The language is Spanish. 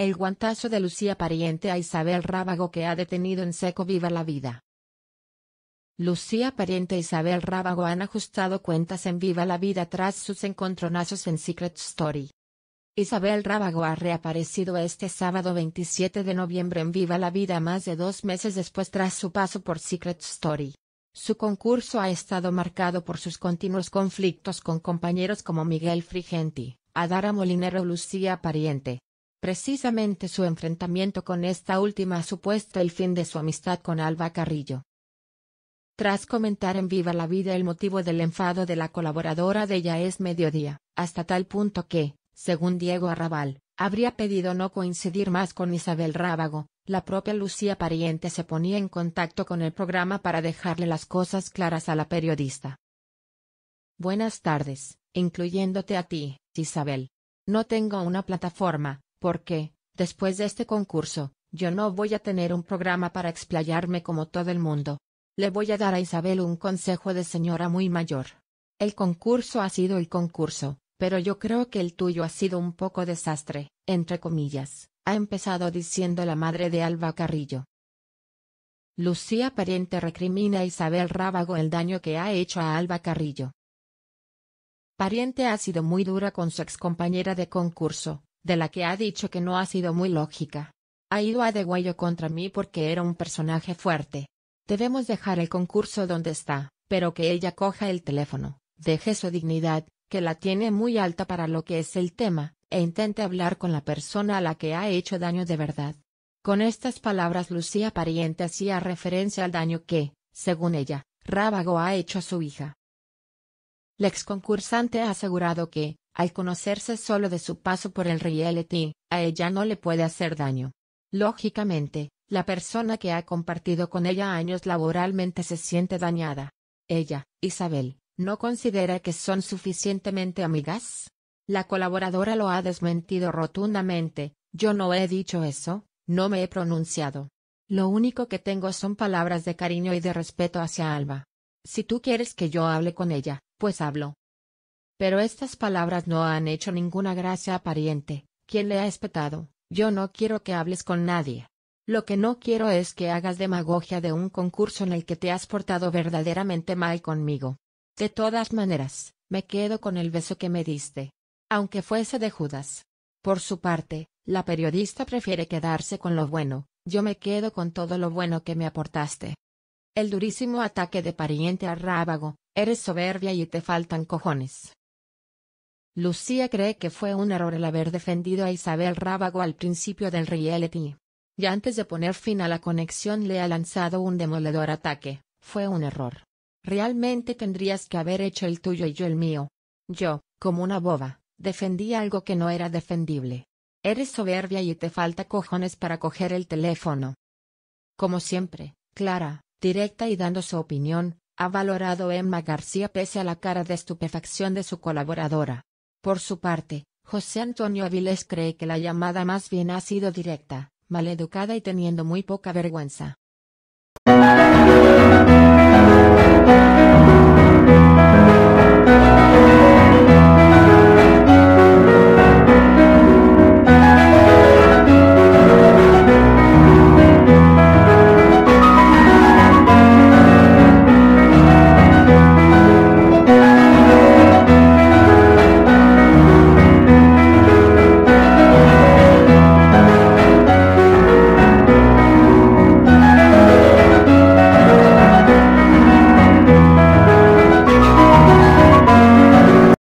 El guantazo de Lucía Pariente a Isabel Rábago que ha detenido en seco viva la vida. Lucía Pariente e Isabel Rábago han ajustado cuentas en Viva la Vida tras sus encontronazos en Secret Story. Isabel Rábago ha reaparecido este sábado 27 de noviembre en Viva la Vida más de dos meses después tras su paso por Secret Story. Su concurso ha estado marcado por sus continuos conflictos con compañeros como Miguel Frigenti, Adara Molinero y Lucía Pariente. Precisamente su enfrentamiento con esta última ha supuesto el fin de su amistad con Alba Carrillo. Tras comentar en Viva la Vida el motivo del enfado de la colaboradora de Ya es Mediodía, hasta tal punto que, según Diego Arrabal, habría pedido no coincidir más con Isabel Rábago, la propia Lucía Pariente se ponía en contacto con el programa para dejarle las cosas claras a la periodista. Buenas tardes, incluyéndote a ti, Isabel. No tengo una plataforma, porque, después de este concurso, yo no voy a tener un programa para explayarme como todo el mundo. Le voy a dar a Isabel un consejo de señora muy mayor. El concurso ha sido el concurso, pero yo creo que el tuyo ha sido un poco desastre, entre comillas, ha empezado diciendo la madre de Alba Carrillo. Lucía Pariente recrimina a Isabel Rábago el daño que ha hecho a Alba Carrillo. Pariente ha sido muy dura con su excompañera de concurso, de la que ha dicho que no ha sido muy lógica. Ha ido a degüello contra mí porque era un personaje fuerte. Debemos dejar el concurso donde está, pero que ella coja el teléfono, deje su dignidad, que la tiene muy alta para lo que es el tema, e intente hablar con la persona a la que ha hecho daño de verdad. Con estas palabras Lucía Pariente hacía referencia al daño que, según ella, Rábago ha hecho a su hija. La concursante ha asegurado que, al conocerse solo de su paso por el reality, a ella no le puede hacer daño. Lógicamente, la persona que ha compartido con ella años laboralmente se siente dañada. Ella, Isabel, no considera que son suficientemente amigas. La colaboradora lo ha desmentido rotundamente, yo no he dicho eso, no me he pronunciado. Lo único que tengo son palabras de cariño y de respeto hacia Alba. Si tú quieres que yo hable con ella, pues hablo. Pero estas palabras no han hecho ninguna gracia Pariente, ¿Quién le ha espetado, yo no quiero que hables con nadie. Lo que no quiero es que hagas demagogia de un concurso en el que te has portado verdaderamente mal conmigo. De todas maneras, me quedo con el beso que me diste. Aunque fuese de Judas. Por su parte, la periodista prefiere quedarse con lo bueno, yo me quedo con todo lo bueno que me aportaste. El durísimo ataque de pariente a Rábago, eres soberbia y te faltan cojones. Lucía cree que fue un error el haber defendido a Isabel Rábago al principio del reality. Y antes de poner fin a la conexión le ha lanzado un demoledor ataque, fue un error. Realmente tendrías que haber hecho el tuyo y yo el mío. Yo, como una boba, defendí algo que no era defendible. Eres soberbia y te falta cojones para coger el teléfono. Como siempre, Clara, directa y dando su opinión, ha valorado Emma García pese a la cara de estupefacción de su colaboradora. Por su parte, José Antonio Avilés cree que la llamada más bien ha sido directa, maleducada y teniendo muy poca vergüenza.